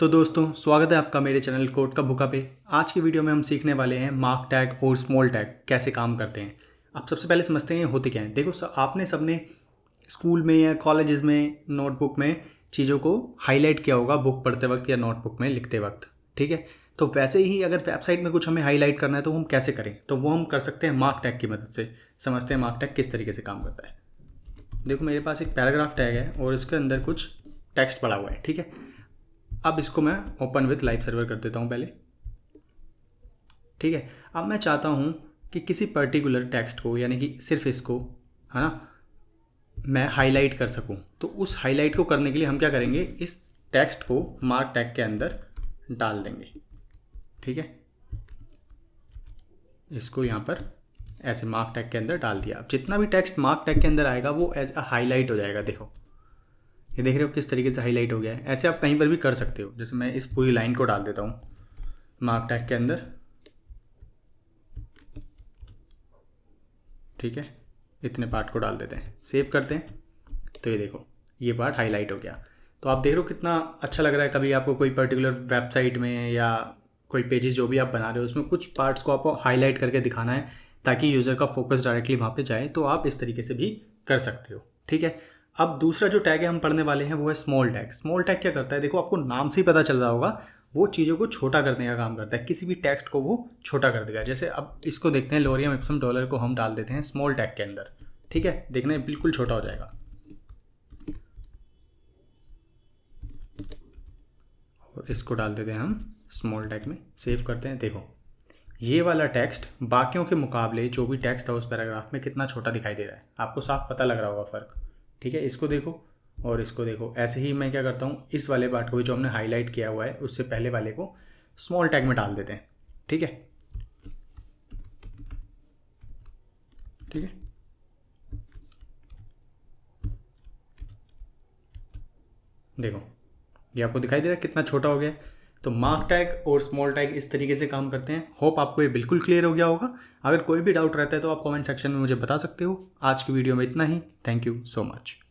तो दोस्तों स्वागत है आपका मेरे चैनल कोट का भूखा पे आज की वीडियो में हम सीखने वाले हैं मार्क टैग और स्मॉल टैग कैसे काम करते हैं आप सबसे पहले समझते हैं होते क्या हैं देखो सर आपने सबने स्कूल में या कॉलेजेस में नोटबुक में चीज़ों को हाईलाइट किया होगा बुक पढ़ते वक्त या नोटबुक में लिखते वक्त ठीक है तो वैसे ही अगर वेबसाइट में कुछ हमें हाईलाइट करना है तो हम कैसे करें तो वो हम कर सकते हैं मार्क टैग की मदद से समझते हैं मार्क टैग किस तरीके से काम करता है देखो मेरे पास एक पैराग्राफ टैग है और इसके अंदर कुछ टेक्स्ट पड़ा हुआ है ठीक है अब इसको मैं ओपन विथ लाइव सर्वर कर देता हूँ पहले ठीक है अब मैं चाहता हूँ कि किसी पर्टिकुलर टेक्स्ट को यानी कि सिर्फ इसको है ना मैं हाईलाइट कर सकूँ तो उस हाईलाइट को करने के लिए हम क्या करेंगे इस टेक्स्ट को मार्क टैग के अंदर डाल देंगे ठीक है इसको यहाँ पर ऐसे मार्क टैग के अंदर डाल दिया अब जितना भी टेक्स्ट मार्क टैग के अंदर आएगा वो एज अ हाईलाइट हो जाएगा देखो ये देख रहे हो किस तरीके से हाईलाइट हो गया है ऐसे आप कहीं पर भी कर सकते हो जैसे मैं इस पूरी लाइन को डाल देता हूँ मार्क टैग के अंदर ठीक है इतने पार्ट को डाल देते हैं सेव करते हैं तो ये देखो ये पार्ट हाईलाइट हो गया तो आप देख रहे हो कितना अच्छा लग रहा है कभी आपको कोई पर्टिकुलर वेबसाइट में या कोई पेजेस जो भी आप बना रहे हो उसमें कुछ पार्ट्स को आपको हाईलाइट करके दिखाना है ताकि यूज़र का फोकस डायरेक्टली वहाँ पे जाए तो आप इस तरीके से भी कर सकते हो ठीक है अब दूसरा जो टैग है हम पढ़ने वाले हैं वो है स्मॉल टैग स्मॉल टैग क्या करता है देखो आपको नाम से ही पता चल रहा होगा वो चीज़ों को छोटा करने का काम करता है किसी भी टेक्स्ट को वो छोटा कर देगा जैसे अब इसको देखते हैं लोरियम एप्सम डॉलर को हम डाल देते हैं स्मॉल टैग के अंदर ठीक है देखने बिल्कुल छोटा हो जाएगा और इसको डाल देते हैं हम स्मॉल टैग में सेव करते हैं देखो ये वाला टेक्स्ट बाकियों के मुकाबले जो भी टेक्स्ट था उस पैराग्राफ में कितना छोटा दिखाई दे रहा है आपको साफ पता लग रहा होगा फ़र्क ठीक है इसको देखो और इसको देखो ऐसे ही मैं क्या करता हूँ इस वाले पार्ट को भी जो हमने हाईलाइट किया हुआ है उससे पहले वाले को स्मॉल टैग में डाल देते हैं ठीक है ठीक है देखो ये आपको दिखाई दे रहा है कितना छोटा हो गया तो मार्क टैग और स्मॉल टैग इस तरीके से काम करते हैं होप आपको ये बिल्कुल क्लियर हो गया होगा अगर कोई भी डाउट रहता है तो आप कमेंट सेक्शन में मुझे बता सकते हो आज की वीडियो में इतना ही थैंक यू सो मच